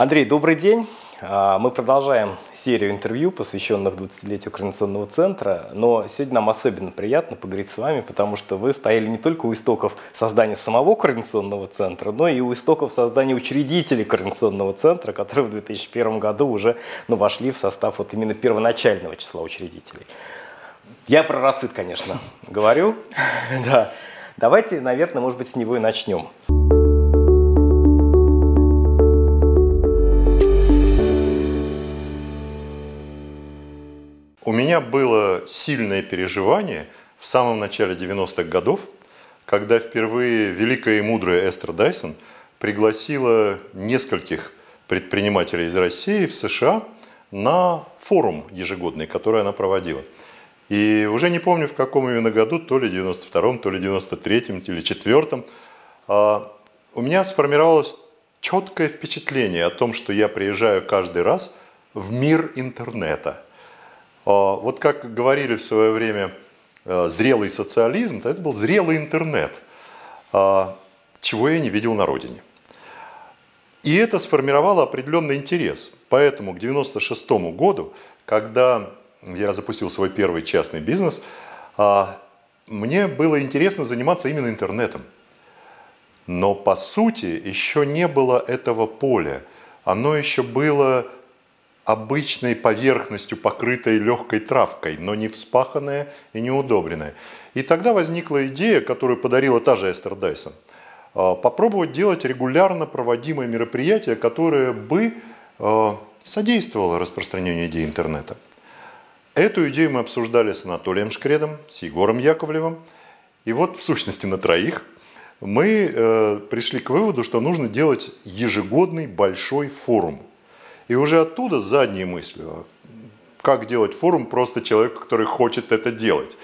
Андрей, добрый день. А, мы продолжаем серию интервью, посвященных 20-летию Координационного центра, но сегодня нам особенно приятно поговорить с вами, потому что вы стояли не только у истоков создания самого Координационного центра, но и у истоков создания учредителей Координационного центра, которые в 2001 году уже ну, вошли в состав вот именно первоначального числа учредителей. Я про рацит, конечно, говорю. Да. Давайте, наверное, может быть, с него и начнем. У меня было сильное переживание в самом начале 90-х годов, когда впервые великая и мудрая Эстер Дайсон пригласила нескольких предпринимателей из России в США на форум ежегодный, который она проводила. И уже не помню, в каком именно году, то ли 92-м, то ли 93-м, или 4-м, у меня сформировалось четкое впечатление о том, что я приезжаю каждый раз в мир интернета – а, вот как говорили в свое время э, зрелый социализм, то это был зрелый интернет, а, чего я не видел на родине. И это сформировало определенный интерес. Поэтому к 1996 году, когда я запустил свой первый частный бизнес, а, мне было интересно заниматься именно интернетом. Но по сути еще не было этого поля. Оно еще было обычной поверхностью, покрытой легкой травкой, но не вспаханная и не удобренная. И тогда возникла идея, которую подарила та же Эстер Дайсон. А, попробовать делать регулярно проводимые мероприятия, которые бы а, содействовало распространению идеи интернета. Эту идею мы обсуждали с Анатолием Шкредом, с Егором Яковлевым. И вот в сущности на троих мы э, пришли к выводу, что нужно делать ежегодный большой форум, и уже оттуда задние мысли, а как делать форум просто человеку, который хочет это делать.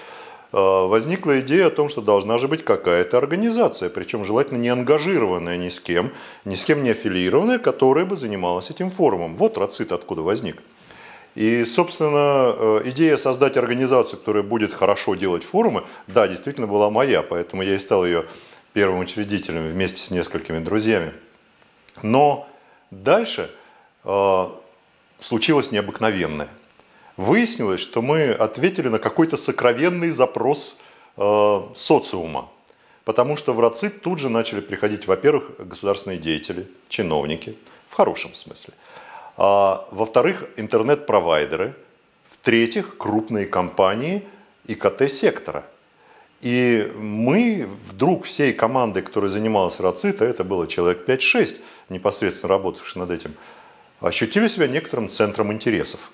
А, возникла идея о том, что должна же быть какая-то организация, причем желательно не ангажированная ни с кем, ни с кем не аффилированная, которая бы занималась этим форумом. Вот рацит откуда возник. И, собственно, э, идея создать организацию, которая будет хорошо делать форумы, да, действительно была моя, поэтому я и стал ее первым учредителем вместе с несколькими друзьями. Но дальше – Э, случилось необыкновенное. Выяснилось, что мы ответили на какой-то сокровенный запрос э, социума. Потому что в РАЦИТ тут же начали приходить, во-первых, государственные деятели, чиновники, в хорошем смысле. А, во-вторых, интернет-провайдеры. В-третьих, крупные компании ИКТ-сектора. И мы вдруг всей командой, которая занималась РАЦИТ, а это было человек 5-6, непосредственно работавших над этим, ощутили себя некоторым центром интересов.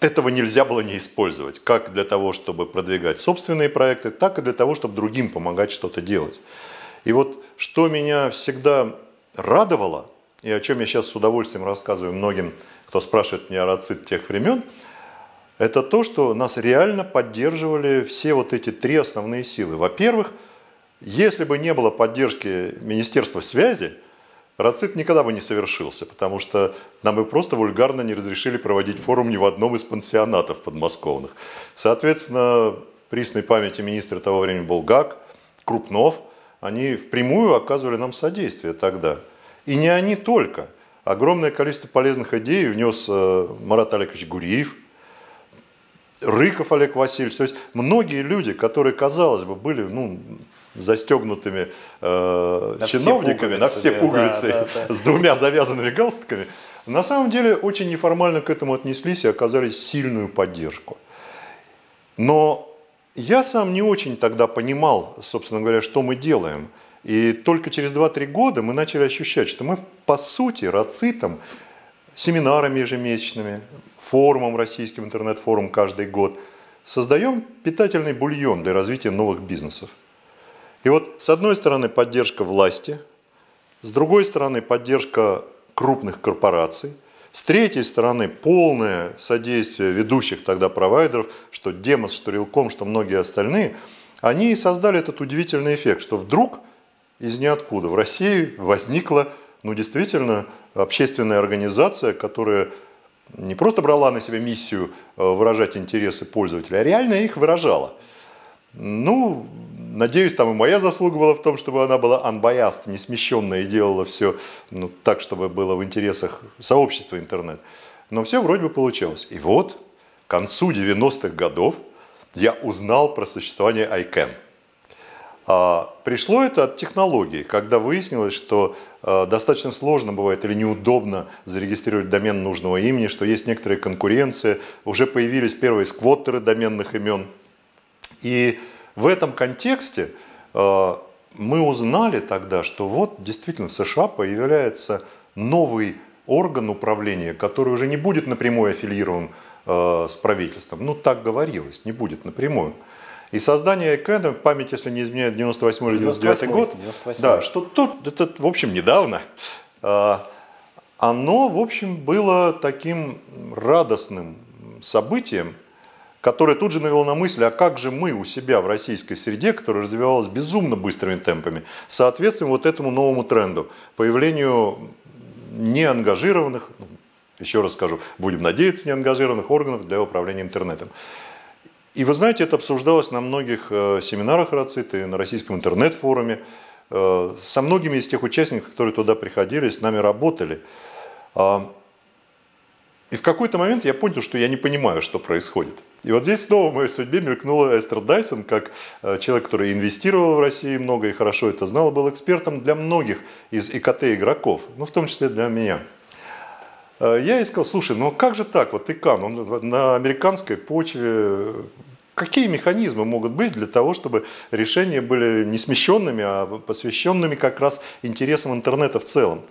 Этого нельзя было не использовать, как для того, чтобы продвигать собственные проекты, так и для того, чтобы другим помогать что-то делать. И вот что меня всегда радовало, и о чем я сейчас с удовольствием рассказываю многим, кто спрашивает меня о рацит тех времен, это то, что нас реально поддерживали все вот эти три основные силы. Во-первых, если бы не было поддержки Министерства связи – Рацит никогда бы не совершился, потому что нам бы просто вульгарно не разрешили проводить форум ни в одном из пансионатов подмосковных. Соответственно, присной памяти министра того времени был Гак, Крупнов, они впрямую оказывали нам содействие тогда. И не они только. Огромное количество полезных идей внес э, Марат Олегович Гуриев, Рыков Олег Васильевич. То есть многие люди, которые, казалось бы, были ну, застегнутыми э, на чиновниками, все на все пуговицы, да, да, с двумя завязанными галстуками, на самом деле очень неформально к этому отнеслись и оказали сильную поддержку. Но я сам не очень тогда понимал, собственно говоря, что мы делаем. И только через 2-3 года мы начали ощущать, что мы, по сути, рацитом, семинарами ежемесячными, форумом российским, интернет-форум каждый год, создаем питательный бульон для развития новых бизнесов. И вот с одной стороны поддержка власти, с другой стороны поддержка крупных корпораций, с третьей стороны полное содействие ведущих тогда провайдеров, что Демос, что Рилком, что многие остальные, они создали этот удивительный эффект, что вдруг из ниоткуда в России возникла ну, действительно общественная организация, которая не просто брала на себя миссию э, выражать интересы пользователя, а реально их выражала. Ну, Надеюсь, там и моя заслуга была в том, чтобы она была unbiased, не смещенная и делала все ну, так, чтобы было в интересах сообщества интернет. Но все вроде бы получилось. И вот к концу 90-х годов я узнал про существование ICANN. А, пришло это от технологии, когда выяснилось, что а, достаточно сложно бывает или неудобно зарегистрировать домен нужного имени, что есть некоторые конкуренции, уже появились первые сквоттеры доменных имен. И в этом контексте э, мы узнали тогда, что вот действительно в США появляется новый орган управления, который уже не будет напрямую аффилирован э, с правительством. Ну, так говорилось, не будет напрямую. И создание ЭКЭДа, память, если не изменяет, 98 или 99 год, 98. да, что тут, это, в общем, недавно, э, оно, в общем, было таким радостным событием, которая тут же навела на мысль, а как же мы у себя в российской среде, которая развивалась безумно быстрыми темпами, соответствуем вот этому новому тренду, появлению неангажированных, ну, еще раз скажу, будем надеяться, неангажированных органов для управления интернетом. И вы знаете, это обсуждалось на многих э, семинарах РАЦИТ и на российском интернет-форуме. Э, со многими из тех участников, которые туда приходили, с нами работали. А, и в какой-то момент я понял, что я не понимаю, что происходит. И вот здесь снова в моей судьбе мелькнула Эстер Дайсон, как э, человек, который инвестировал в Россию много и хорошо это знал, был экспертом для многих из ИКТ-игроков, ну, в том числе для меня. Э, я искал, слушай, ну как же так, вот ИКАН, он на американской почве, какие механизмы могут быть для того, чтобы решения были не смещенными, а посвященными как раз интересам интернета в целом?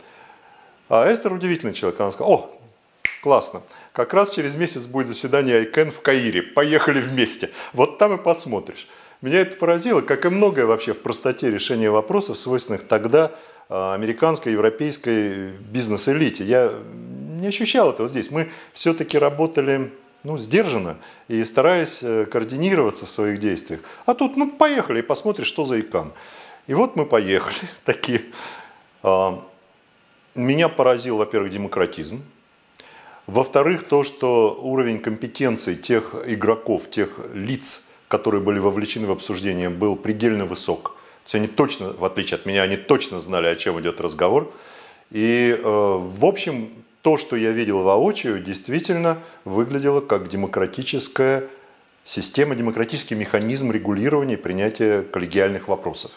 А Эстер удивительный человек, она сказала, о, Классно. Как раз через месяц будет заседание ICANN в Каире. Поехали вместе. Вот там и посмотришь. Меня это поразило, как и многое вообще в простоте решения вопросов, свойственных тогда а, американской, европейской бизнес-элите. Я не ощущал этого здесь. Мы все-таки работали ну, сдержанно и стараясь э, координироваться в своих действиях. А тут, ну, поехали и посмотришь, что за икан. И вот мы поехали такие. А, меня поразил, во-первых, демократизм. Во-вторых, то, что уровень компетенции тех игроков, тех лиц, которые были вовлечены в обсуждение, был предельно высок. То есть они точно, в отличие от меня, они точно знали, о чем идет разговор. И, э, в общем, то, что я видел воочию, действительно выглядело как демократическая система, демократический механизм регулирования и принятия коллегиальных вопросов.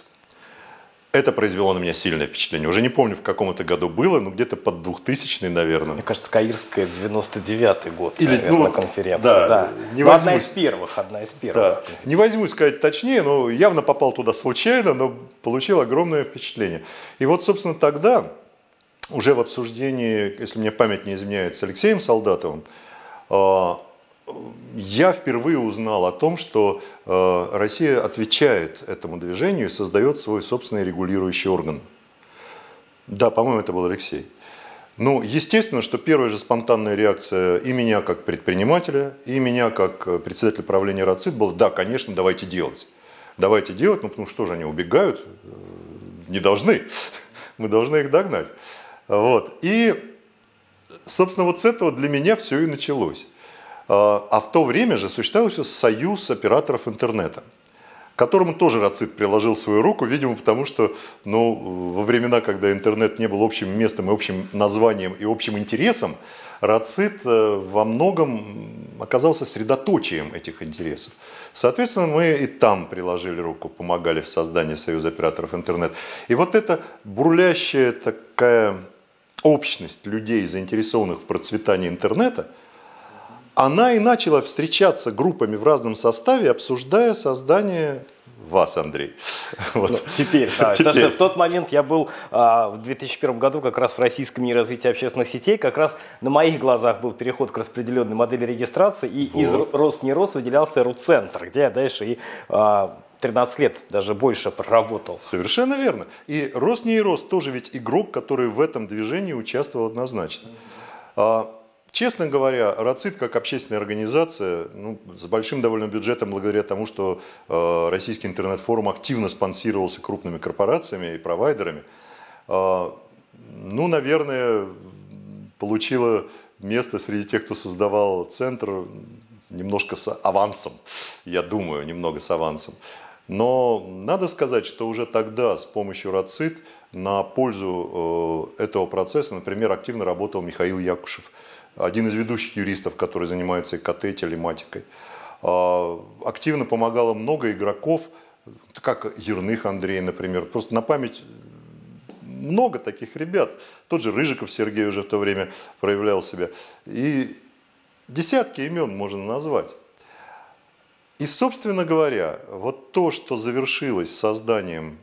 Это произвело на меня сильное впечатление. Уже не помню, в каком это году было, но где-то под 2000 наверное. Мне кажется, Каирская 99-й год, Или, наверное, ну, конференция. Да, да. Не ну, одна из первых, одна из первых. Да. Не возьмусь сказать точнее, но явно попал туда случайно, но получил огромное впечатление. И вот, собственно, тогда, уже в обсуждении, если мне память не изменяется, с Алексеем Солдатовым, а, я впервые узнал о том, что э, Россия отвечает этому движению и создает свой собственный регулирующий орган. Да, по-моему, это был Алексей. Ну, естественно, что первая же спонтанная реакция и меня как предпринимателя, и меня как э, председателя правления РАЦИД была, да, конечно, давайте делать. Давайте делать, ну потому что же они убегают, э, не должны, мы должны их догнать. Вот. И, собственно, вот с этого для меня все и началось. А, а в то время же существовал союз операторов интернета к которому тоже Рацит приложил свою руку, видимо, потому что ну, во времена, когда интернет не был общим местом и общим названием и общим интересом, Рацит э, во многом оказался средоточием этих интересов. Соответственно, мы и там приложили руку, помогали в создании Союза операторов интернет. И вот эта бурлящая такая общность людей, заинтересованных в процветании интернета – она и начала встречаться группами в разном составе, обсуждая создание вас, Андрей. Вот. Ну, теперь, да. теперь. что в тот момент я был а, в 2001 году как раз в Российском мире развития общественных сетей, как раз на моих глазах был переход к распределенной модели регистрации, и вот. из Роснерос выделялся РУ-центр, где я дальше и а, 13 лет, даже больше проработал. Совершенно верно. И Роснейрос тоже ведь игрок, который в этом движении участвовал однозначно. А, Честно говоря, РАЦИТ как общественная организация ну, с большим довольно бюджетом благодаря тому, что э, российский интернет-форум активно спонсировался крупными корпорациями и провайдерами, э, ну, наверное, получила место среди тех, кто создавал центр, немножко с авансом, я думаю, немного с авансом. Но надо сказать, что уже тогда с помощью РАЦИТ на пользу э, этого процесса, например, активно работал Михаил Якушев – один из ведущих юристов, который занимается ИКТ, телематикой. А, активно помогало много игроков, как Ерных Андрей, например. Просто на память много таких ребят. Тот же Рыжиков Сергей уже в то время проявлял себя. И десятки имен можно назвать. И, собственно говоря, вот то, что завершилось созданием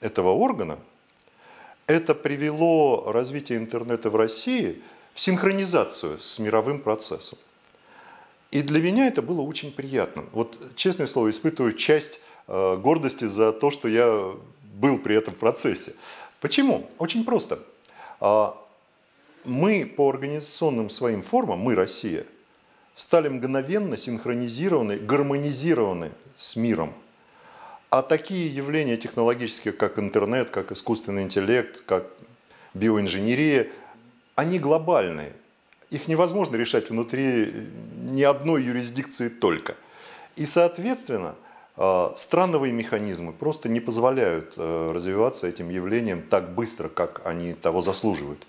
этого органа, это привело развитие интернета в России – синхронизацию с мировым процессом. И для меня это было очень приятно. Вот, честное слово, испытываю часть э, гордости за то, что я был при этом процессе. Почему? Очень просто. А, мы по организационным своим формам, мы, Россия, стали мгновенно синхронизированы, гармонизированы с миром. А такие явления технологические, как интернет, как искусственный интеллект, как биоинженерия, они глобальные. Их невозможно решать внутри э, ни одной юрисдикции только. И, соответственно, э, страновые механизмы просто не позволяют э, развиваться этим явлением так быстро, как они того заслуживают.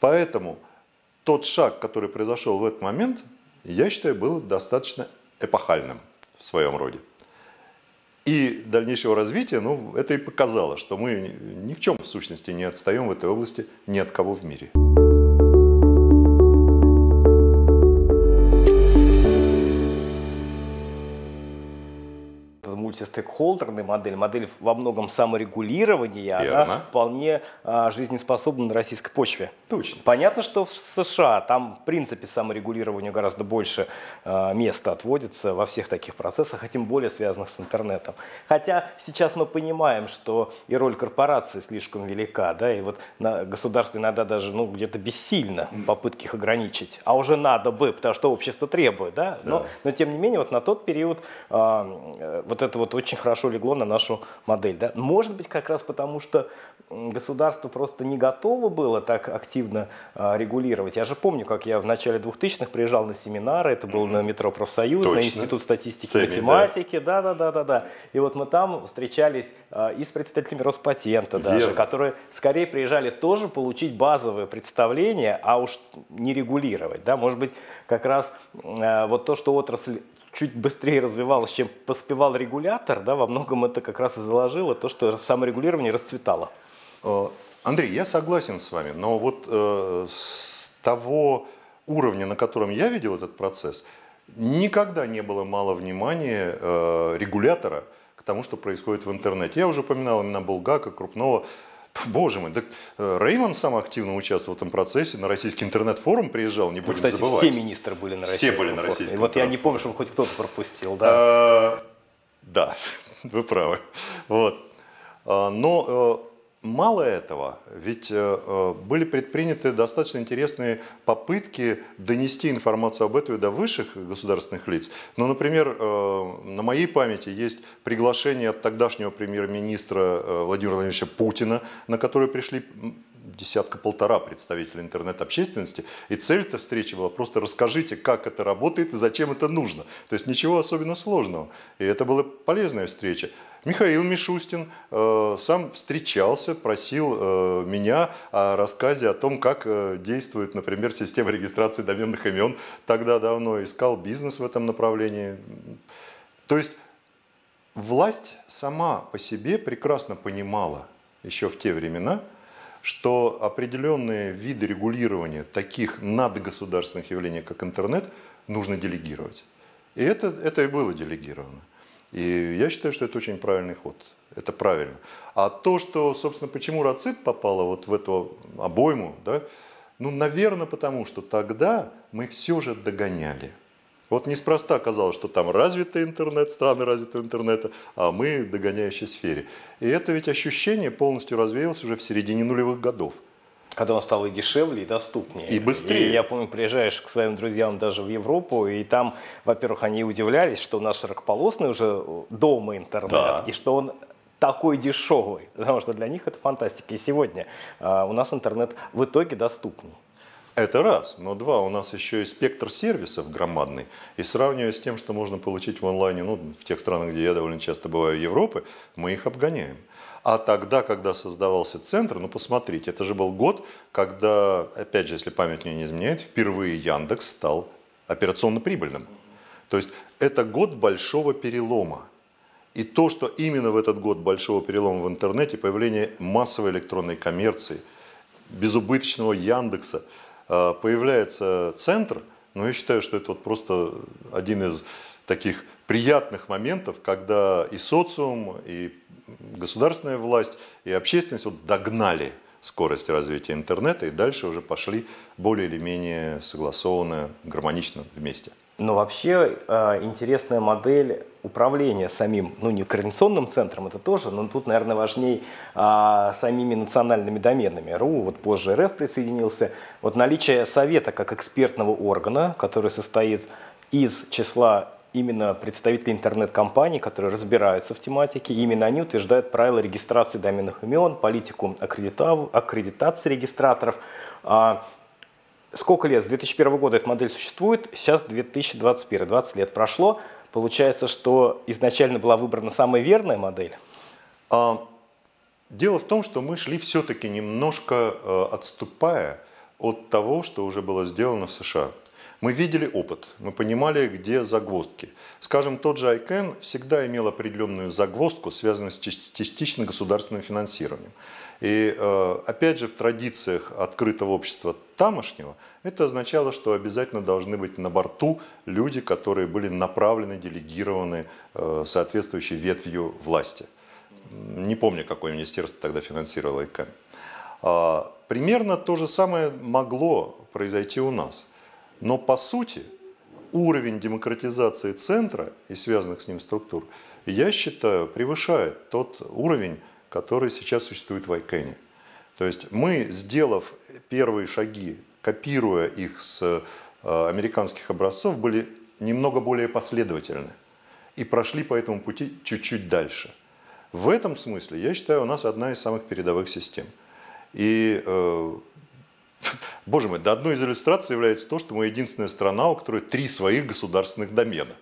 Поэтому тот шаг, который произошел в этот момент, я считаю, был достаточно эпохальным в своем роде и дальнейшего развития, ну, это и показало, что мы ни в чем в сущности не отстаем в этой области ни от кого в мире. все стейкхолдерная модель, модель во многом саморегулирования, Верно. она вполне а, жизнеспособна на российской почве. Точно. Понятно, что в США там, в принципе, саморегулированию гораздо больше а, места отводится во всех таких процессах, а тем более связанных с интернетом. Хотя сейчас мы понимаем, что и роль корпорации слишком велика, да, и вот на, государство иногда даже ну, где-то бессильно в попытке их ограничить. А уже надо бы, потому что общество требует, да? да. Но, но тем не менее, вот на тот период а, э, вот это вот вот очень хорошо легло на нашу модель. Да? Может быть, как раз потому, что государство просто не готово было так активно э, регулировать. Я же помню, как я в начале 2000-х приезжал на семинары, это было mm-hmm. на метро профсоюз, Точно. на Институт статистики Цели, математики, да-да-да-да. И вот мы там встречались э, и с представителями Роспатента Верно. даже, которые скорее приезжали тоже получить базовое представление, а уж не регулировать. Да? Может быть, как раз э, вот то, что отрасль чуть быстрее развивалось, чем поспевал регулятор, да, во многом это как раз и заложило то, что саморегулирование расцветало. Э, Андрей, я согласен с вами, но вот э, с того уровня, на котором я видел этот процесс, никогда не было мало внимания э, регулятора к тому, что происходит в интернете. Я уже упоминал именно Булгака, Крупного. Боже мой, так э, Рейман сам активно участвовал в этом процессе, на российский интернет-форум приезжал, не будем Кстати, забывать. все министры были на российском Все были на российском И вот я не помню, чтобы хоть кто-то пропустил, да? Э, да, вы правы. Вот. Э, но Мало этого, ведь э, э, были предприняты достаточно интересные попытки донести информацию об этом до высших государственных лиц. Ну, например, э, на моей памяти есть приглашение от тогдашнего премьер-министра Владимира Владимировича Путина, на которое пришли десятка-полтора представителей интернет-общественности, и цель этой встречи была просто расскажите, как это работает и зачем это нужно. То есть ничего особенно сложного. И это была полезная встреча. Михаил Мишустин э, сам встречался, просил э, меня о рассказе о том, как э, действует, например, система регистрации доменных имен. Тогда давно искал бизнес в этом направлении. То есть власть сама по себе прекрасно понимала еще в те времена, что определенные виды регулирования таких надгосударственных явлений, как интернет, нужно делегировать. И это, это и было делегировано. И я считаю, что это очень правильный ход. Это правильно. А то, что, собственно, почему Рацит попала вот в эту обойму, да, ну, наверное, потому что тогда мы все же догоняли. Вот неспроста казалось, что там развитый интернет, страны развитого интернета, а мы в догоняющей сфере. И это ведь ощущение полностью развеялось уже в середине нулевых годов. Когда он стал и дешевле, и доступнее. И быстрее. И я помню, приезжаешь к своим друзьям даже в Европу, и там, во-первых, они удивлялись, что у нас широкополосный уже э, дома интернет, да. и что он такой дешевый, потому что для них это фантастика. И сегодня э, у нас интернет в итоге доступней. Это раз. Но два, у нас еще и спектр сервисов громадный. И сравнивая с тем, что можно получить в онлайне, ну, в тех странах, где я довольно часто бываю, Европы, мы их обгоняем. А тогда, когда создавался центр, ну посмотрите, это же был год, когда, опять же, если память мне не изменяет, впервые Яндекс стал операционно прибыльным. То есть это год большого перелома. И то, что именно в этот год большого перелома в интернете, появление массовой электронной коммерции, безубыточного Яндекса – Э, появляется центр, но я считаю, что это вот просто один из таких приятных моментов, когда и социум, и государственная власть, и общественность вот догнали скорость развития интернета и дальше уже пошли более или менее согласованно, гармонично вместе. Но вообще э, интересная модель управления самим, ну не координационным центром, это тоже, но тут, наверное, важнее а, самими национальными доменами. РУ, вот позже РФ присоединился. Вот наличие совета как экспертного органа, который состоит из числа именно представителей интернет-компаний, которые разбираются в тематике, именно они утверждают правила регистрации доменных имен, политику аккредитации регистраторов, а, сколько лет? С 2001 года эта модель существует, сейчас 2021, 20 лет прошло. Получается, что изначально была выбрана самая верная модель? А, дело в том, что мы шли все-таки немножко э, отступая от того, что уже было сделано в США. Мы видели опыт, мы понимали, где загвоздки. Скажем, тот же ICANN всегда имел определенную загвоздку, связанную с частично государственным финансированием. И э, опять же, в традициях открытого общества тамошнего, это означало, что обязательно должны быть на борту люди, которые были направлены, делегированы э, соответствующей ветвью власти. Не помню, какое министерство тогда финансировало ICANN. А, примерно то же самое могло произойти у нас. Но по сути уровень демократизации центра и связанных с ним структур, я считаю, превышает тот уровень, который сейчас существует в Айкене. То есть мы, сделав первые шаги, копируя их с э, американских образцов, были немного более последовательны и прошли по этому пути чуть-чуть дальше. В этом смысле, я считаю, у нас одна из самых передовых систем. И э, Боже мой, да одной из иллюстраций является то, что мы единственная страна, у которой три своих государственных домена.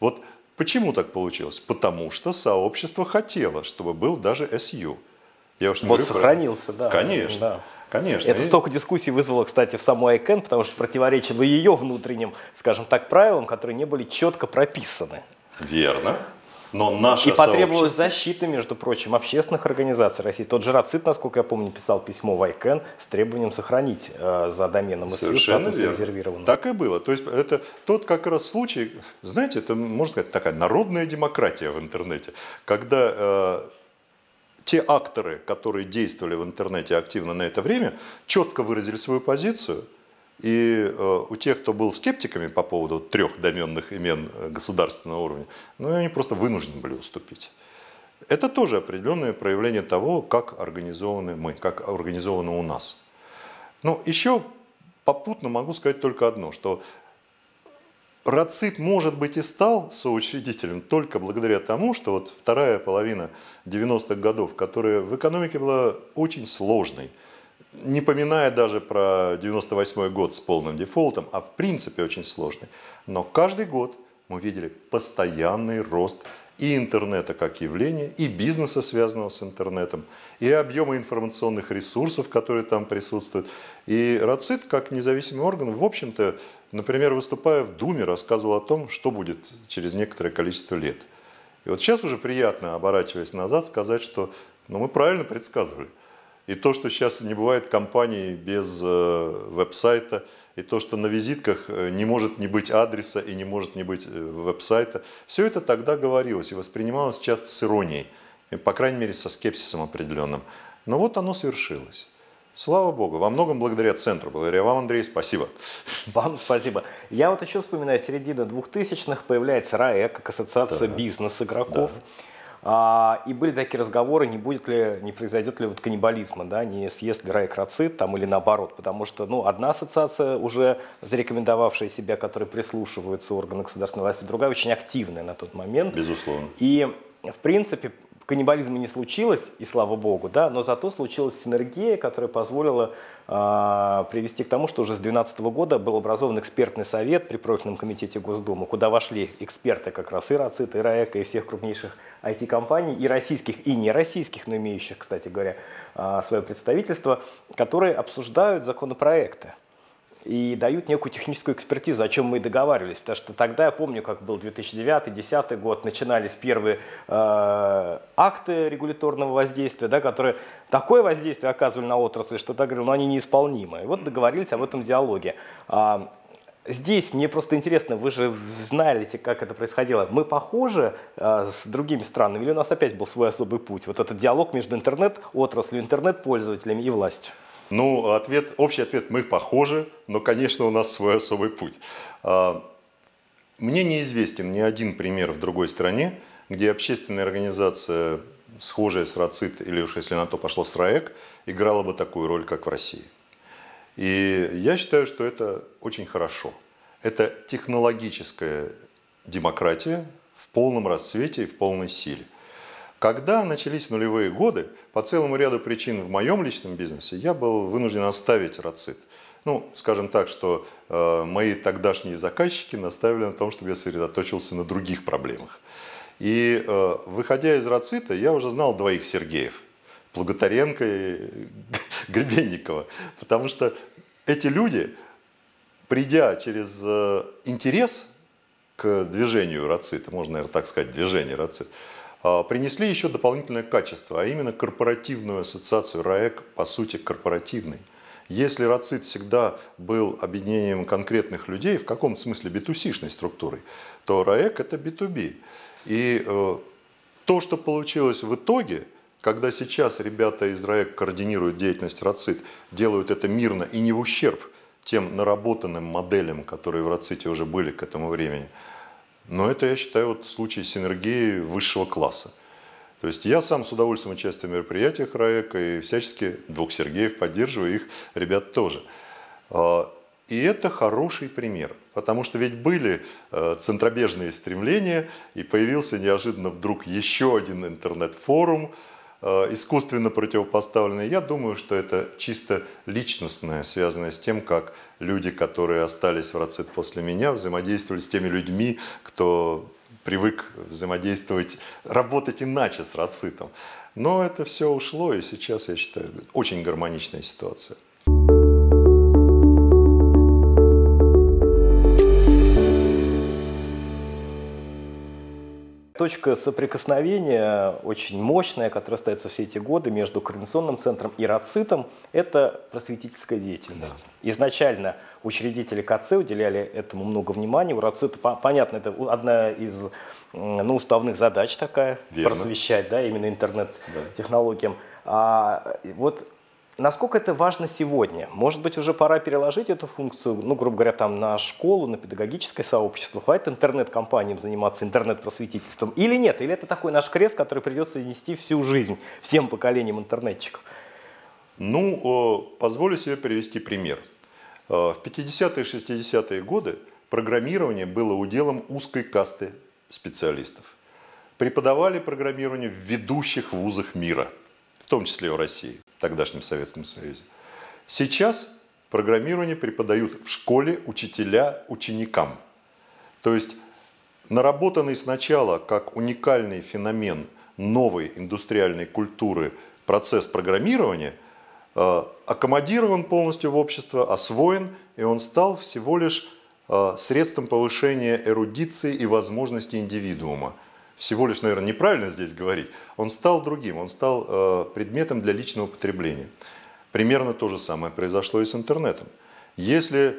Вот почему так получилось? Потому что сообщество хотело, чтобы был даже SU. Я уж не вот сохранился, да. Конечно. Да. Конечно. Это и... столько дискуссий вызвало, кстати, в самой ICANN, потому что противоречило ее внутренним, скажем так, правилам, которые не были четко прописаны. Верно. Но наше И потребовалась защита, между прочим, общественных организаций России. Тот же Рацит, насколько я помню, писал письмо в ICANN с требованием сохранить э, за доменом СУ Совершенно верно. Так и было. То есть это тот как раз случай, знаете, это, можно сказать, такая народная демократия в интернете, когда э, те акторы, которые действовали в интернете активно на это время, четко выразили свою позицию – и э, у тех, кто был скептиками по поводу трех доменных имен э, государственного уровня, ну, они просто вынуждены были уступить. Это тоже определенное проявление того, как организованы мы, как организовано у нас. Но ну, еще попутно могу сказать только одно, что Рацит, может быть, и стал соучредителем только благодаря тому, что вот вторая половина 90-х годов, которая в экономике была очень сложной, не поминая даже про 98 год с полным дефолтом, а в принципе очень сложный. Но каждый год мы видели постоянный рост и интернета как явления, и бизнеса, связанного с интернетом, и объема информационных ресурсов, которые там присутствуют. И Рацид как независимый орган, в общем-то, например, выступая в Думе, рассказывал о том, что будет через некоторое количество лет. И вот сейчас уже приятно, оборачиваясь назад, сказать, что ну, мы правильно предсказывали. И то, что сейчас не бывает компаний без э, веб-сайта, и то, что на визитках э, не может не быть адреса и не может не быть э, веб-сайта, все это тогда говорилось и воспринималось часто с иронией, по крайней мере со скепсисом определенным. Но вот оно свершилось. Слава Богу, во многом благодаря центру, благодаря вам, Андрей, спасибо. Вам спасибо. Я вот еще вспоминаю, середина 2000-х появляется РАЭ, как ассоциация да. бизнес-игроков. Да. А, и были такие разговоры, не будет ли, не произойдет ли вот каннибализма, да, не съест ли райкроцит там или наоборот, потому что, ну, одна ассоциация уже зарекомендовавшая себя, которые прислушиваются органы государственной власти, другая очень активная на тот момент. Безусловно. И в принципе, каннибализма не случилось, и слава богу, да, но зато случилась синергия, которая позволила э, привести к тому, что уже с 2012 года был образован экспертный совет при профильном комитете Госдумы, куда вошли эксперты как раз и РАЦИТ, и РАЭК, и всех крупнейших IT-компаний, и российских, и не российских, но имеющих, кстати говоря, э, а, свое представительство, которые обсуждают законопроекты и дают некую техническую экспертизу, о чем мы и договаривались. Потому что тогда, я помню, как был 2009-2010 год, начинались первые э, акты регуляторного воздействия, да, которые такое воздействие оказывали на отрасли, что так говорю, ну они неисполнимы. И вот договорились об этом диалоге. А, здесь мне просто интересно, вы же знаете, как это происходило. Мы похожи э, с другими странами или у нас опять был свой особый путь? Вот этот диалог между интернет-отраслью, интернет-пользователями и властью. Ну, ответ, общий ответ, мы похожи, но, конечно, у нас свой особый путь. А, мне неизвестен ни один пример в другой стране, где общественная организация, схожая с РАЦИТ, или уж если на то пошло с РАЭК, играла бы такую роль, как в России. И я считаю, что это очень хорошо. Это технологическая демократия в полном расцвете и в полной силе. Когда начались нулевые годы, по целому ряду причин в моем личном бизнесе я был вынужден оставить рацит. Ну, скажем так, что э, мои тогдашние заказчики наставили на том, чтобы я сосредоточился на других проблемах. И э, выходя из рацита, я уже знал двоих Сергеев, Плуготаренко и Гребенникова, потому что эти люди, придя через э, интерес к движению рацита, можно, наверное, так сказать, движение рацита, а, принесли еще дополнительное качество, а именно корпоративную ассоциацию. РАЭК, по сути, корпоративный. Если РАЦИТ всегда был объединением конкретных людей, в каком смысле битусишной структурой, то РАЭК – это B2B. И э, то, что получилось в итоге, когда сейчас ребята из РАЭК координируют деятельность РАЦИТ, делают это мирно и не в ущерб тем наработанным моделям, которые в РАЦИТе уже были к этому времени – но это, я считаю, вот случай синергии высшего класса. То есть я сам с удовольствием участвую в мероприятиях РАЭК и всячески двух Сергеев поддерживаю, их ребят тоже. А, и это хороший пример, потому что ведь были э, центробежные стремления, и появился неожиданно вдруг еще один интернет-форум, Э, искусственно противопоставленные. Я думаю, что это чисто личностное, связанное с тем, как люди, которые остались в РАЦИТ после меня, взаимодействовали с теми людьми, кто привык взаимодействовать, работать иначе с рацитом. Но это все ушло, и сейчас, я считаю, очень гармоничная ситуация. точка соприкосновения очень мощная, которая остается все эти годы между Координационным центром и РАЦИТом, это просветительская деятельность. Да. Изначально учредители КЦ уделяли этому много внимания. У РАЦИТа, понятно, это одна из ну, уставных задач такая, Верно. просвещать да, именно интернет-технологиям. Да. А вот Насколько это важно сегодня? Может быть, уже пора переложить эту функцию, ну, грубо говоря, там на школу, на педагогическое сообщество? Хватит интернет-компаниям заниматься интернет-просветительством? Или нет? Или это такой наш крест, который придется нести всю жизнь всем поколениям интернетчиков? Ну, позволю себе привести пример. Э, в 50-е и 60-е годы программирование было уделом узкой касты специалистов. Преподавали программирование в ведущих вузах мира – том числе и в России, в тогдашнем Советском Союзе. Сейчас программирование преподают в школе учителя ученикам. То есть наработанный сначала как уникальный феномен новой индустриальной культуры процесс программирования э, аккомодирован полностью в общество, освоен, и он стал всего лишь э, средством повышения эрудиции и возможности индивидуума – всего лишь, наверное, неправильно здесь говорить, он стал другим, он стал э, предметом для личного потребления. Примерно то же самое произошло и с интернетом. Если,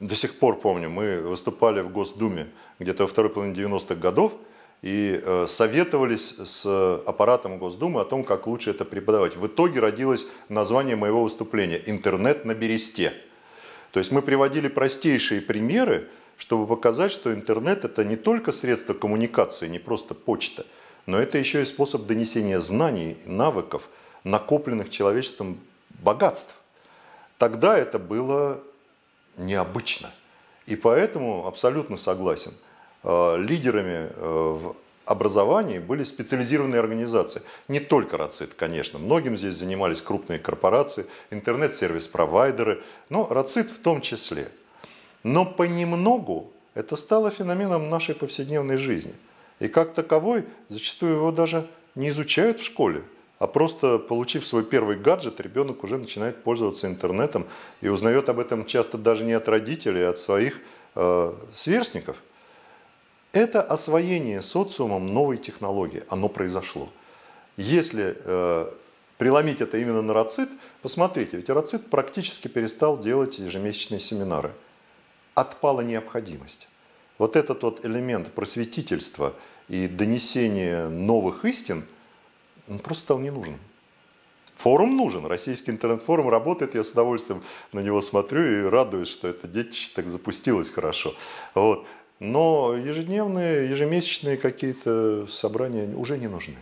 до сих пор помню, мы выступали в Госдуме где-то во второй половине 90-х годов, и э, советовались с аппаратом Госдумы о том, как лучше это преподавать. В итоге родилось название моего выступления «Интернет на бересте». То есть мы приводили простейшие примеры, чтобы показать, что интернет это не только средство коммуникации, не просто почта, но это еще и способ донесения знаний, навыков, накопленных человечеством богатств. Тогда это было необычно. И поэтому абсолютно согласен. Э, лидерами э, в образовании были специализированные организации. Не только РАЦИТ, конечно. Многим здесь занимались крупные корпорации, интернет-сервис-провайдеры, но РАЦИТ в том числе – но понемногу это стало феноменом нашей повседневной жизни. И как таковой зачастую его даже не изучают в школе, а просто получив свой первый гаджет, ребенок уже начинает пользоваться интернетом и узнает об этом часто даже не от родителей, а от своих э, сверстников. Это освоение социумом новой технологии, оно произошло. Если э, преломить это именно на РАЦИТ, посмотрите, ведь РАЦИТ практически перестал делать ежемесячные семинары – отпала необходимость. Вот этот вот элемент просветительства и донесения новых истин, он просто стал не нужен. Форум нужен, российский интернет-форум работает, я с удовольствием на него смотрю и радуюсь, что это детище так запустилось хорошо. Вот. Но ежедневные, ежемесячные какие-то собрания уже не нужны.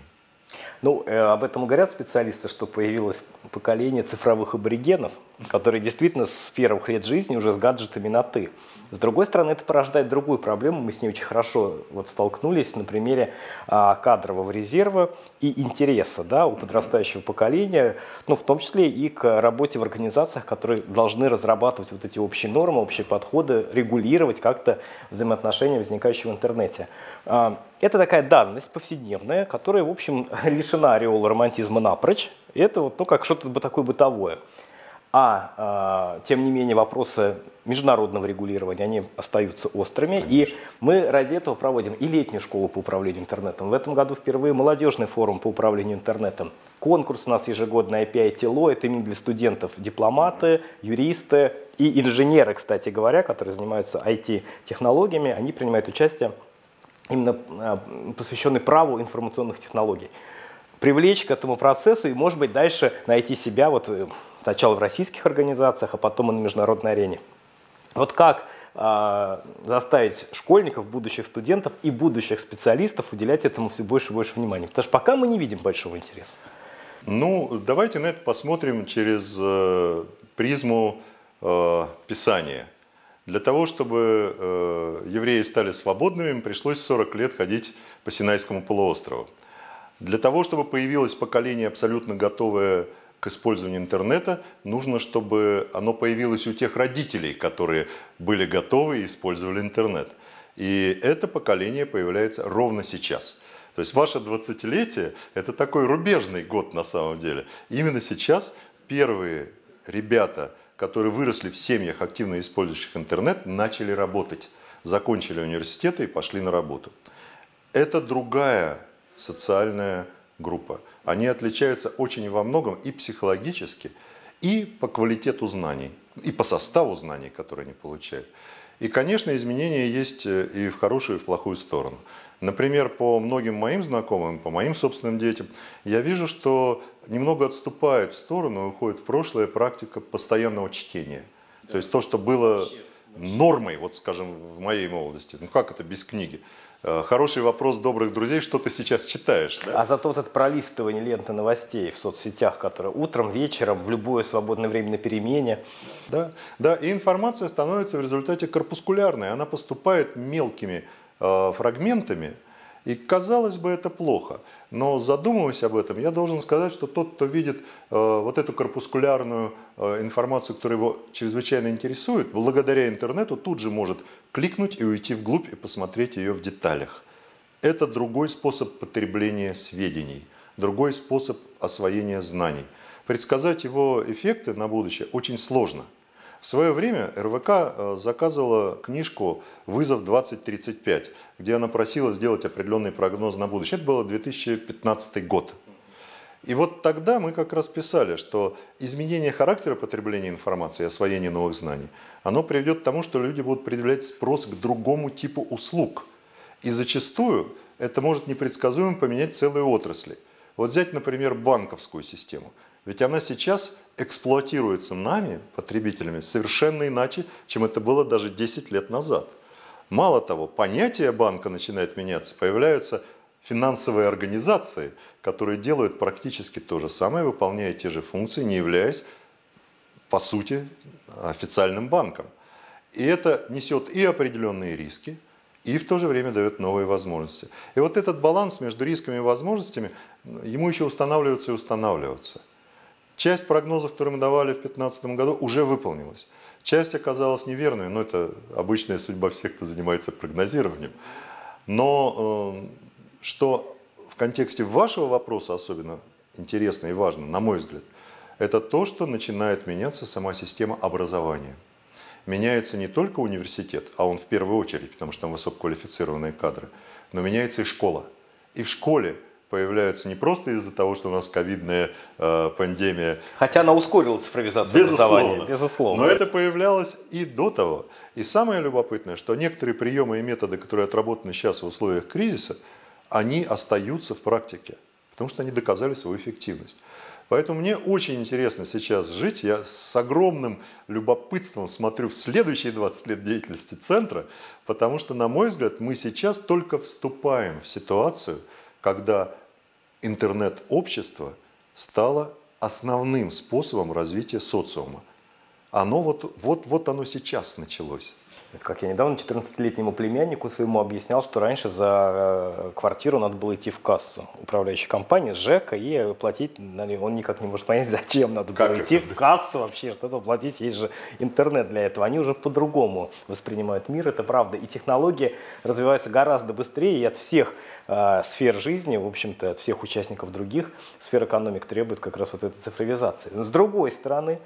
Ну, э, об этом говорят специалисты, что появилось поколение цифровых аборигенов, которые действительно с первых лет жизни уже с гаджетами на «ты». С другой стороны, это порождает другую проблему. Мы с ней очень хорошо вот столкнулись на примере а, кадрового резерва и интереса да, у подрастающего поколения, ну, в том числе и к работе в организациях, которые должны разрабатывать вот эти общие нормы, общие подходы, регулировать как-то взаимоотношения, возникающие в интернете. А, это такая данность повседневная, которая, в общем, лишена ореола романтизма напрочь. Это вот, ну, как что-то бы такое бытовое. А, э, тем не менее, вопросы международного регулирования, они остаются острыми. Конечно. И мы ради этого проводим и летнюю школу по управлению интернетом. В этом году впервые молодежный форум по управлению интернетом. Конкурс у нас ежегодный IPI ТИЛО. Это именно для студентов дипломаты, юристы и инженеры, кстати говоря, которые занимаются IT-технологиями. Они принимают участие именно а, посвященный праву информационных технологий. Привлечь к этому процессу и, может быть, дальше найти себя вот э, сначала в российских организациях, а потом и на международной арене. Вот как а, заставить школьников, будущих студентов и будущих специалистов уделять этому все больше и больше внимания? Потому что пока мы не видим большого интереса. Ну, давайте на это посмотрим через э, призму э, писания. Для того, чтобы э, евреи стали свободными, им пришлось 40 лет ходить по Синайскому полуострову. Для того, чтобы появилось поколение, абсолютно готовое к использованию интернета, нужно, чтобы оно появилось у тех родителей, которые были готовы и использовали интернет. И это поколение появляется ровно сейчас. То есть ваше 20-летие – это такой рубежный год на самом деле. Именно сейчас первые ребята – которые выросли в семьях активно использующих интернет, начали работать, закончили университеты и пошли на работу. Это другая социальная группа. Они отличаются очень во многом и психологически, и по квалитету знаний, и по составу знаний, которые они получают. И, конечно, изменения есть э, и в хорошую, и в плохую сторону. Например, по многим моим знакомым, по моим собственным детям, я вижу, что немного отступает в сторону и уходит в прошлое практика постоянного чтения. Да. То есть то, что было нормой, вот скажем, в моей молодости. Ну как это без книги? Э, хороший вопрос добрых друзей, что ты сейчас читаешь. Да? А зато вот это пролистывание ленты новостей в соцсетях, которые утром, вечером, в любое свободное время на перемене. Да, да, и информация становится в результате корпускулярной. Она поступает мелкими э, фрагментами, и казалось бы, это плохо, но задумываясь об этом, я должен сказать, что тот, кто видит э, вот эту корпускулярную э, информацию, которая его чрезвычайно интересует, благодаря интернету тут же может кликнуть и уйти вглубь и посмотреть ее в деталях. Это другой способ потребления сведений, другой способ освоения знаний. Предсказать его эффекты на будущее очень сложно – в свое время РВК э, заказывала книжку «Вызов 2035», где она просила сделать определенный прогноз на будущее. Это было 2015 год. И вот тогда мы как раз писали, что изменение характера потребления информации и освоение новых знаний, оно приведет к тому, что люди будут предъявлять спрос к другому типу услуг. И зачастую это может непредсказуемо поменять целые отрасли. Вот взять, например, банковскую систему – ведь она сейчас эксплуатируется нами, потребителями, совершенно иначе, чем это было даже 10 лет назад. Мало того, понятие банка начинает меняться, появляются финансовые организации, которые делают практически то же самое, выполняя те же функции, не являясь, по сути, официальным банком. И это несет и определенные риски, и в то же время дает новые возможности. И вот этот баланс между рисками и возможностями, ему еще устанавливаться и устанавливаться – Часть прогнозов, которые мы давали в 2015 году, уже выполнилась. Часть оказалась неверной, но это обычная судьба всех, кто занимается прогнозированием. Но э, что в контексте вашего вопроса особенно интересно и важно, на мой взгляд, это то, что начинает меняться сама система образования. Меняется не только университет, а он в первую очередь, потому что там высококвалифицированные кадры, но меняется и школа. И в школе появляются не просто из-за того, что у нас ковидная э, пандемия. Хотя она ускорила цифровизацию безусловно, Безусловно. Но это появлялось и до того. И самое любопытное, что некоторые приемы и методы, которые отработаны сейчас в условиях кризиса, они остаются в практике, потому что они доказали свою эффективность. Поэтому мне очень интересно сейчас жить. Я с огромным любопытством смотрю в следующие 20 лет деятельности центра, потому что, на мой взгляд, мы сейчас только вступаем в ситуацию, когда интернет-общество стало основным способом развития социума. Оно вот, вот, вот оно сейчас началось. Это как я недавно 14-летнему племяннику своему объяснял, что раньше за э, квартиру надо было идти в кассу управляющей компании, ЖЭКа, и платить Он никак не может понять, зачем надо было как идти в кассу вообще, что-то платить. Есть же интернет для этого. Они уже по-другому воспринимают мир, это правда. И технологии развиваются гораздо быстрее, и от всех Э, сфер жизни, в общем-то, от всех участников других, сфер экономик требует как раз вот этой цифровизации. Но с другой стороны,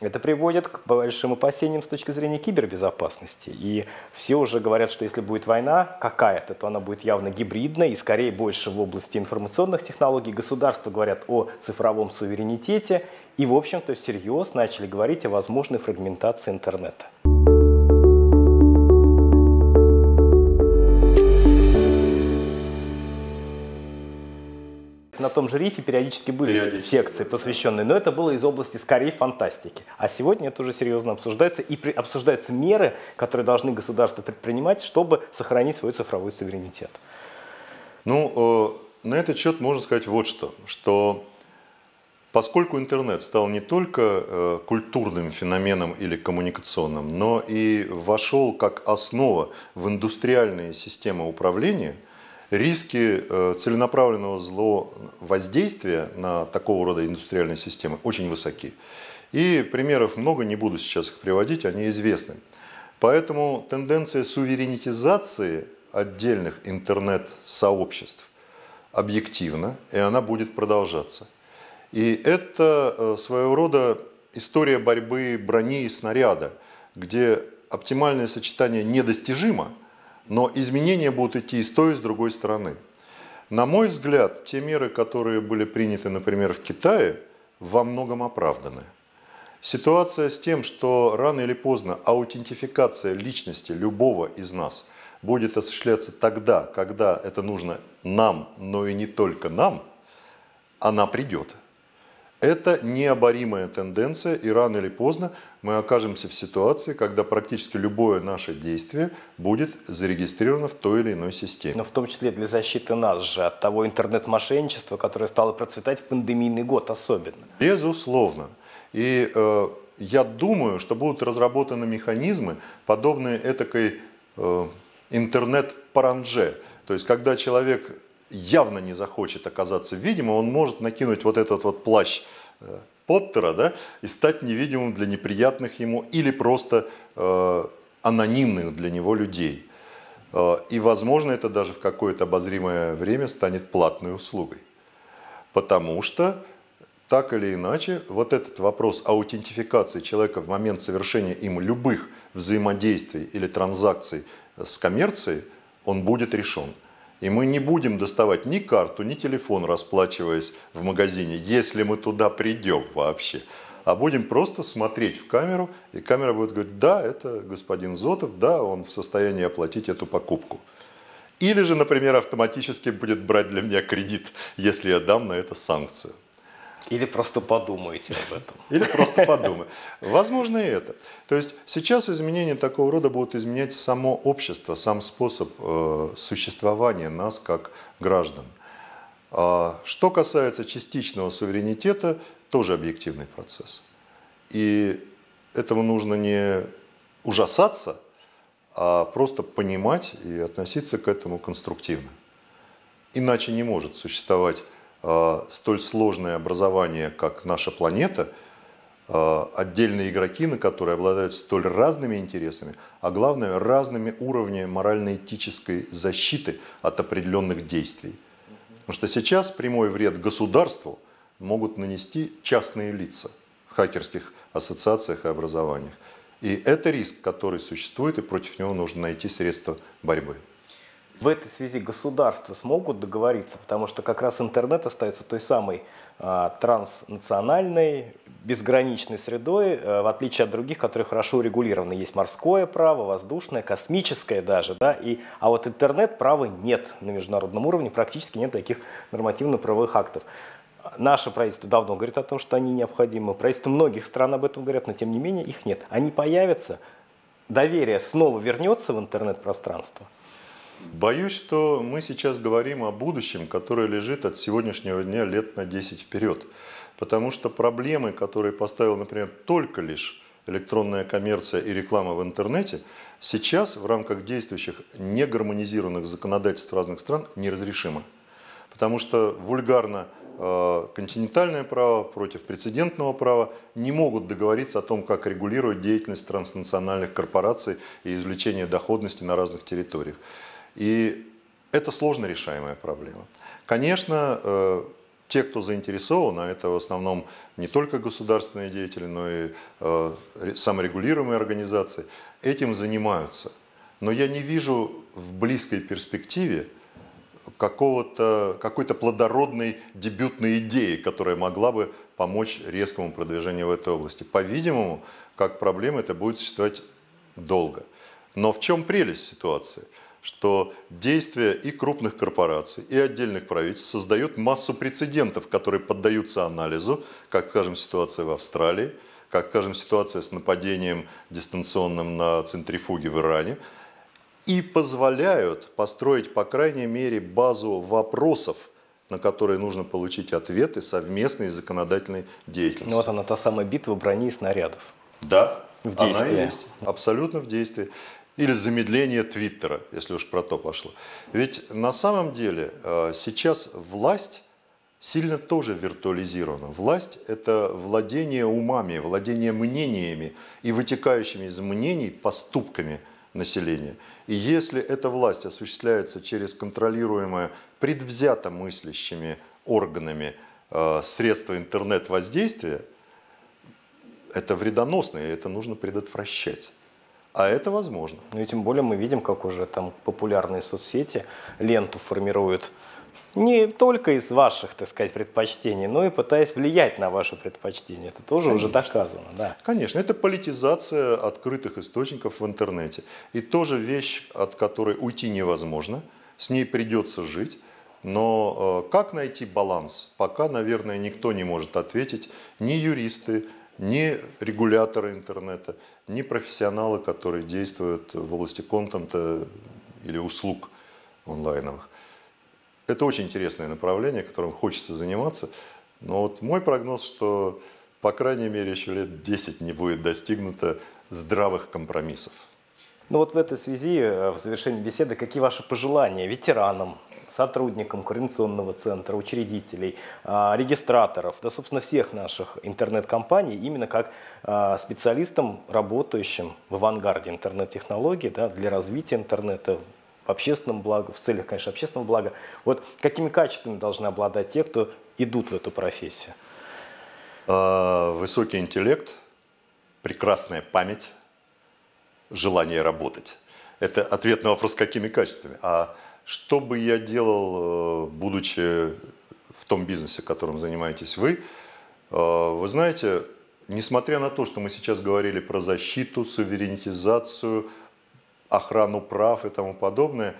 это приводит к большим опасениям с точки зрения кибербезопасности. И все уже говорят, что если будет война какая-то, то она будет явно гибридной и скорее больше в области информационных технологий. Государства говорят о цифровом суверенитете и, в общем-то, всерьез начали говорить о возможной фрагментации интернета. на том же рифе периодически были периодически, секции, да, посвященные, но это было из области скорее фантастики. А сегодня это уже серьезно обсуждается и при, обсуждаются меры, которые должны государства предпринимать, чтобы сохранить свой цифровой суверенитет. Ну, э, на этот счет можно сказать вот что, что Поскольку интернет стал не только э, культурным феноменом или коммуникационным, но и вошел как основа в индустриальные системы управления – Риски э, целенаправленного зловоздействия на такого рода индустриальные системы очень высоки. И примеров много, не буду сейчас их приводить, они известны. Поэтому тенденция суверенитизации отдельных интернет-сообществ объективна, и она будет продолжаться. И это э, своего рода история борьбы брони и снаряда, где оптимальное сочетание недостижимо – но изменения будут идти и с той, и с другой стороны. На мой взгляд, те меры, которые были приняты, например, в Китае, во многом оправданы. Ситуация с тем, что рано или поздно аутентификация личности любого из нас будет осуществляться тогда, когда это нужно нам, но и не только нам, она придет. Это необоримая тенденция, и рано или поздно мы окажемся в ситуации, когда практически любое наше действие будет зарегистрировано в той или иной системе. Но в том числе для защиты нас же от того интернет-мошенничества, которое стало процветать в пандемийный год особенно. Безусловно. И э, я думаю, что будут разработаны механизмы, подобные этакой э, интернет-паранже. То есть, когда человек явно не захочет оказаться видимым, он может накинуть вот этот вот плащ э, Поттера да, и стать невидимым для неприятных ему или просто э, анонимных для него людей. Э, и, возможно, это даже в какое-то обозримое время станет платной услугой. Потому что так или иначе, вот этот вопрос аутентификации человека в момент совершения им любых взаимодействий или транзакций с коммерцией, он будет решен. И мы не будем доставать ни карту, ни телефон, расплачиваясь в магазине, если мы туда придем вообще. А будем просто смотреть в камеру, и камера будет говорить, да, это господин Зотов, да, он в состоянии оплатить эту покупку. Или же, например, автоматически будет брать для меня кредит, если я дам на это санкцию. Или просто подумайте об этом. Или просто подумай. Возможно и это. То есть сейчас изменения такого рода будут изменять само общество, сам способ э, существования нас как граждан. А что касается частичного суверенитета, тоже объективный процесс. И этому нужно не ужасаться, а просто понимать и относиться к этому конструктивно. Иначе не может существовать Э, столь сложное образование, как наша планета, э, отдельные игроки, на которые обладают столь разными интересами, а главное, разными уровнями морально-этической защиты от определенных действий. Потому что сейчас прямой вред государству могут нанести частные лица в хакерских ассоциациях и образованиях. И это риск, который существует, и против него нужно найти средства борьбы. В этой связи государства смогут договориться, потому что как раз интернет остается той самой а, транснациональной, безграничной средой, э, в отличие от других, которые хорошо урегулированы. Есть морское право, воздушное, космическое даже. Да? И, а вот интернет права нет на международном уровне, практически нет таких нормативно-правовых актов. Наше правительство давно говорит о том, что они необходимы. Правительство многих стран об этом говорят, но тем не менее их нет. Они появятся, доверие снова вернется в интернет-пространство. Боюсь, что мы сейчас говорим о будущем, которое лежит от сегодняшнего дня лет на 10 вперед. Потому что проблемы, которые поставил, например, только лишь электронная коммерция и реклама в интернете, сейчас в рамках действующих негармонизированных законодательств разных стран неразрешимы. Потому что вульгарно э, континентальное право против прецедентного права не могут договориться о том, как регулировать деятельность транснациональных корпораций и извлечение доходности на разных территориях. И это сложно решаемая проблема. Конечно, э, те, кто заинтересован, а это в основном не только государственные деятели, но и э, саморегулируемые организации, этим занимаются. Но я не вижу в близкой перспективе какого какой-то плодородной дебютной идеи, которая могла бы помочь резкому продвижению в этой области. По-видимому, как проблема это будет существовать долго. Но в чем прелесть ситуации? что действия и крупных корпораций, и отдельных правительств создают массу прецедентов, которые поддаются анализу, как, скажем, ситуация в Австралии, как, скажем, ситуация с нападением дистанционным на центрифуги в Иране, и позволяют построить, по крайней мере, базу вопросов, на которые нужно получить ответы совместной законодательной деятельности. Ну вот она та самая битва брони и снарядов. Да, в действии. Она есть. Абсолютно в действии или замедление Твиттера, если уж про то пошло. Ведь на самом деле э, сейчас власть сильно тоже виртуализирована. Власть – это владение умами, владение мнениями и вытекающими из мнений поступками населения. И если эта власть осуществляется через контролируемое предвзято мыслящими органами э, средства интернет-воздействия, это вредоносно, и это нужно предотвращать. А это возможно. Ну и тем более мы видим, как уже там популярные соцсети ленту формируют не только из ваших, так сказать, предпочтений, но и пытаясь влиять на ваши предпочтения. Это тоже Конечно. уже доказано, да. Конечно, это политизация открытых источников в интернете. И тоже вещь, от которой уйти невозможно, с ней придется жить. Но э, как найти баланс, пока, наверное, никто не может ответить, ни юристы, ни регуляторы интернета, ни профессионалы, которые действуют в области контента или услуг онлайновых. Это очень интересное направление, которым хочется заниматься. Но вот мой прогноз, что по крайней мере еще лет 10 не будет достигнуто здравых компромиссов. Ну вот в этой связи, э, в завершении беседы, какие ваши пожелания ветеранам, сотрудникам координационного центра, учредителей, а, регистраторов, да, собственно, всех наших интернет-компаний именно как а, специалистам, работающим в авангарде интернет-технологий да, для развития интернета в общественном благо, в целях, конечно, общественного блага. Вот какими качествами должны обладать те, кто идут в эту профессию? А, высокий интеллект, прекрасная память, желание работать. Это ответ на вопрос, какими качествами. А что бы я делал, э, будучи в том бизнесе, которым занимаетесь вы? Э, вы знаете, несмотря на то, что мы сейчас говорили про защиту, суверенитизацию, охрану прав и тому подобное,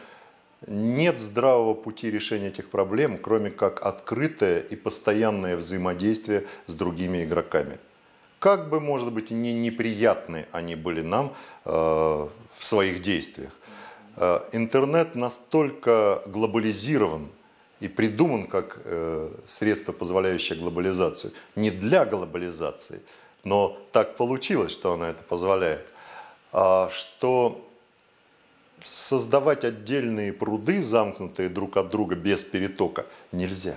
нет здравого пути решения этих проблем, кроме как открытое и постоянное взаимодействие с другими игроками. Как бы, может быть, и не неприятны они были нам э, в своих действиях, Э, интернет настолько глобализирован и придуман как э, средство, позволяющее глобализацию. Не для глобализации, но так получилось, что она это позволяет. А что создавать отдельные пруды, замкнутые друг от друга без перетока, нельзя.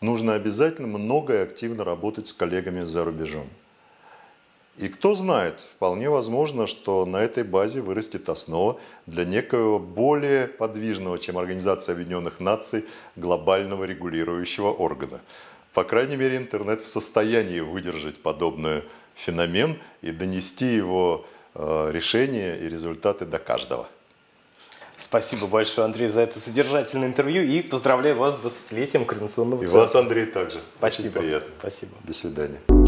Нужно обязательно много и активно работать с коллегами за рубежом. И кто знает, вполне возможно, что на этой базе вырастет основа для некоего более подвижного, чем Организация Объединенных Наций, глобального регулирующего органа. По крайней мере, интернет в состоянии выдержать подобный феномен и донести его э, решения и результаты до каждого. Спасибо большое, Андрей, за это содержательное интервью и поздравляю вас с 20-летием Координационного центра. И вас, Андрей, также. Спасибо. Очень приятно. Спасибо. До свидания.